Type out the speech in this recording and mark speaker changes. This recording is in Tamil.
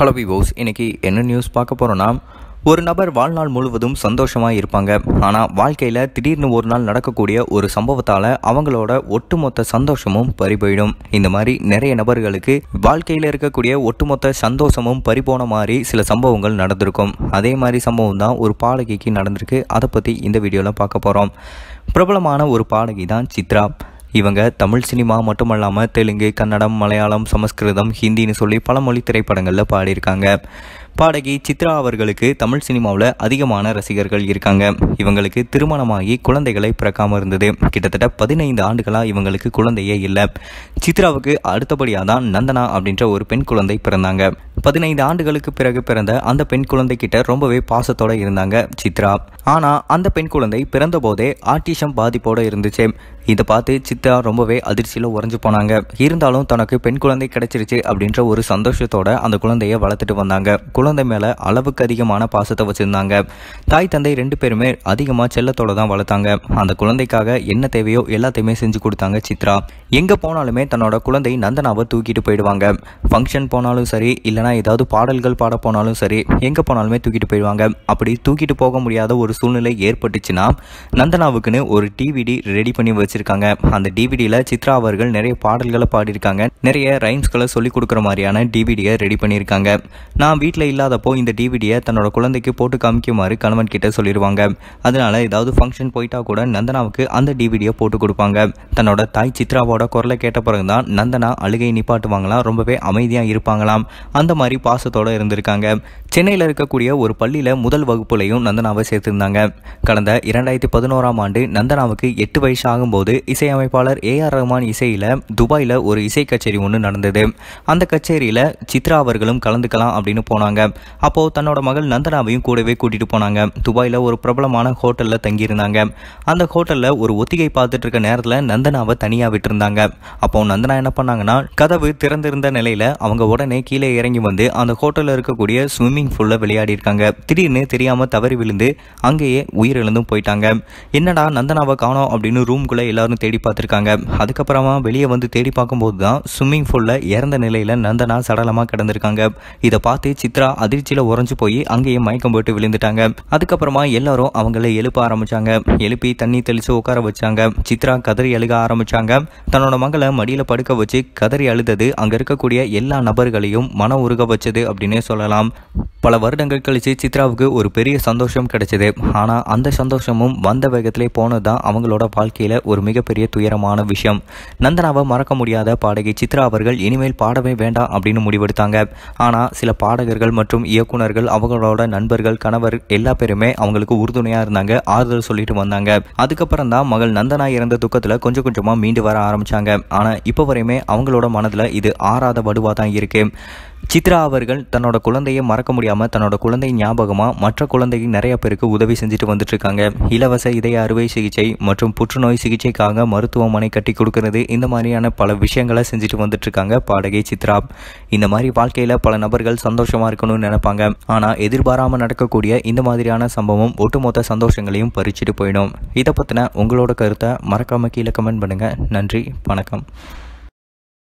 Speaker 1: ஹலோ விவோஸ் இன்றைக்கி என்ன நியூஸ் பார்க்க போகிறோன்னா ஒரு நபர் வாழ்நாள் முழுவதும் சந்தோஷமாக இருப்பாங்க ஆனால் வாழ்க்கையில் திடீர்னு ஒரு நாள் நடக்கக்கூடிய ஒரு சம்பவத்தால் அவங்களோட ஒட்டுமொத்த சந்தோஷமும் பறிபோயிடும் இந்த மாதிரி நிறைய நபர்களுக்கு வாழ்க்கையில் இருக்கக்கூடிய ஒட்டுமொத்த சந்தோஷமும் பறிபோன மாதிரி சில சம்பவங்கள் நடந்திருக்கும் அதே மாதிரி சம்பவம் தான் ஒரு பாடகிக்கு நடந்திருக்கு அதை பற்றி இந்த வீடியோவில் பார்க்க போகிறோம் பிரபலமான ஒரு பாடகி தான் சித்ரா இவங்க தமிழ் சினிமா மட்டுமல்லாமல் தெலுங்கு கன்னடம் மலையாளம் சமஸ்கிருதம் ஹிந்தின்னு சொல்லி பல மொழி திரைப்படங்களில் பாடியிருக்காங்க பாடகி சித்ரா அவர்களுக்கு தமிழ் சினிமாவில் அதிகமான ரசிகர்கள் இருக்காங்க இவங்களுக்கு திருமணமாகி குழந்தைகளை பிறக்காமல் இருந்தது கிட்டத்தட்ட பதினைந்து ஆண்டுகளாக இவங்களுக்கு குழந்தையே இல்லை சித்ராவுக்கு அடுத்தபடியாக தான் நந்தனா அப்படின்ற ஒரு பெண் குழந்தை பிறந்தாங்க பதினைந்து ஆண்டுகளுக்கு பிறகு பிறந்த அந்த பெண் குழந்தை கிட்ட ரொம்பவே பாசத்தோட இருந்தாங்க சித்ரா ஆனா அந்த பெண் குழந்தை பிறந்த போதே ஆர்டிசம் பாதிப்போட இருந்துச்சு இதை பார்த்து சித்ரா ரொம்பவே அதிர்ச்சியில் உறைஞ்சு போனாங்க இருந்தாலும் தனக்கு பெண் குழந்தை கிடைச்சிருச்சு அப்படின்ற ஒரு சந்தோஷத்தோட அந்த குழந்தைய வளர்த்துட்டு வந்தாங்க குழந்தை மேலே அளவுக்கு அதிகமான பாசத்தை வச்சுருந்தாங்க தாய் தந்தை ரெண்டு பேருமே அதிகமாக செல்லத்தோட தான் வளர்த்தாங்க அந்த குழந்தைக்காக என்ன தேவையோ எல்லாத்தையுமே செஞ்சு கொடுத்தாங்க சித்ரா எங்கே போனாலுமே தன்னோட குழந்தை நந்தனாவை தூக்கிட்டு போயிடுவாங்க ஃபங்க்ஷன் போனாலும் சரி இல்லைனா நான் ஏதாவது பாடல்கள் பாட போனாலும் சரி எங்கே போனாலுமே தூக்கிட்டு போயிடுவாங்க அப்படி தூக்கிட்டு போக முடியாத ஒரு சூழ்நிலை ஏற்பட்டுச்சுன்னா நந்தனாவுக்குன்னு ஒரு டிவிடி ரெடி பண்ணி வச்சுருக்காங்க அந்த டிவிடியில் சித்ரா அவர்கள் நிறைய பாடல்களை பாடியிருக்காங்க நிறைய ரைம்ஸ்களை சொல்லிக் கொடுக்குற மாதிரியான டிவிடியை ரெடி பண்ணியிருக்காங்க நான் வீட்டில் இல்லாதப்போ இந்த டிவிடியை தன்னோட குழந்தைக்கு போட்டு காமிக்குமாறு கணவன் கிட்ட சொல்லிடுவாங்க அதனால் ஏதாவது ஃபங்க்ஷன் போயிட்டால் கூட நந்தனாவுக்கு அந்த டிவிடியை போட்டு கொடுப்பாங்க தன்னோட தாய் சித்ராவோட குரலை கேட்ட பிறகு தான் நந்தனா அழுகையை நிப்பாட்டுவாங்களாம் ரொம்பவே அமைதியாக இருப்பாங்களாம் அந்த மாதிரி பாசத்தோடு இருந்திருக்காங்க சென்னையில் இருக்கக்கூடிய ஒரு பள்ளியில் முதல் வகுப்புலையும் நந்தனாவை சேர்த்திருந்தாங்க கடந்த இரண்டாயிரத்தி பதினோராம் ஆண்டு நந்தனாவுக்கு எட்டு வயசு ஆகும்போது இசையமைப்பாளர் ஏ ஆர் ரஹ்மான் இசையில் துபாயில் ஒரு இசை கச்சேரி ஒன்று நடந்தது அந்த கச்சேரியில் சித்ரா அவர்களும் கலந்துக்கலாம் அப்படின்னு போனாங்க அப்போது தன்னோட மகள் நந்தனாவையும் கூடவே கூட்டிகிட்டு போனாங்க துபாயில் ஒரு பிரபலமான ஹோட்டலில் தங்கியிருந்தாங்க அந்த ஹோட்டலில் ஒரு ஒத்திகை பார்த்துட்டு இருக்க நேரத்தில் நந்தனாவை தனியாக விட்டுருந்தாங்க அப்போ நந்தனா என்ன பண்ணாங்கன்னா கதவு திறந்திருந்த நிலையில் அவங்க உடனே கீழே இறங்கி வந்து அந்த ஹோட்டலில் இருக்கக்கூடிய ஸ்விம்மிங் ஃபூலில் விளையாடி இருக்காங்க திடீர்னு தெரியாமல் தவறி விழுந்து அங்கேயே உயிரிழந்தும் போயிட்டாங்க என்னடா நந்தனாவை காணோம் அப்படின்னு ரூம்குள்ளே எல்லாரும் தேடி பார்த்துருக்காங்க அதுக்கப்புறமா வெளியே வந்து தேடி பார்க்கும்போது தான் ஸ்விம்மிங் ஃபூலில் இறந்த நிலையில் நந்தனா சடலமாக கிடந்திருக்காங்க இதை பார்த்து சித்ரா அதிர்ச்சியில் உறைஞ்சு போய் அங்கேயே மயக்கம் போட்டு விழுந்துட்டாங்க அதுக்கப்புறமா எல்லாரும் அவங்கள எழுப்ப ஆரம்பித்தாங்க எழுப்பி தண்ணி தெளித்து உட்கார வச்சாங்க சித்ரா கதறி அழுக ஆரம்பிச்சாங்க தன்னோட மகளை மடியில் படுக்க வச்சு கதறி அழுதது அங்கே இருக்கக்கூடிய எல்லா நபர்களையும் மன உருக இருக்க பட்சது அப்படின்னே சொல்லலாம் பல வருடங்கள் கழிச்சு சித்ராவுக்கு ஒரு பெரிய சந்தோஷம் கிடைச்சது ஆனால் அந்த சந்தோஷமும் வந்த வேகத்திலே போனது தான் அவங்களோட வாழ்க்கையில் ஒரு மிகப்பெரிய துயரமான விஷயம் நந்தனாவை மறக்க முடியாத பாடகி சித்ரா அவர்கள் இனிமேல் பாடவே வேண்டாம் அப்படின்னு முடிவெடுத்தாங்க ஆனால் சில பாடகர்கள் மற்றும் இயக்குநர்கள் அவங்களோட நண்பர்கள் கணவர் எல்லா பேருமே அவங்களுக்கு உறுதுணையாக இருந்தாங்க ஆறுதல் சொல்லிட்டு வந்தாங்க அதுக்கப்புறம் தான் மகள் நந்தனா இறந்த துக்கத்தில் கொஞ்சம் கொஞ்சமாக மீண்டு வர ஆரம்பித்தாங்க ஆனால் இப்போ வரையுமே அவங்களோட மனதில் இது ஆறாத வடுவாக தான் இருக்குது சித்ரா அவர்கள் தன்னோட குழந்தையை மறக்க முடியாது தெரியாமல் தன்னோட குழந்தை ஞாபகமாக மற்ற குழந்தைக்கு நிறைய பேருக்கு உதவி செஞ்சுட்டு வந்துட்டுருக்காங்க இலவச இதய அறுவை சிகிச்சை மற்றும் புற்றுநோய் சிகிச்சைக்காக மருத்துவமனை கட்டி கொடுக்கறது இந்த மாதிரியான பல விஷயங்களை செஞ்சுட்டு வந்துட்டுருக்காங்க பாடகை சித்ரா இந்த மாதிரி வாழ்க்கையில் பல நபர்கள் சந்தோஷமாக இருக்கணும்னு நினைப்பாங்க ஆனால் எதிர்பாராமல் நடக்கக்கூடிய இந்த மாதிரியான சம்பவம் ஒட்டுமொத்த சந்தோஷங்களையும் பறிச்சுட்டு போயிடும் இதை பற்றின உங்களோட கருத்தை மறக்காமல் கீழே கமெண்ட் பண்ணுங்கள் நன்றி வணக்கம்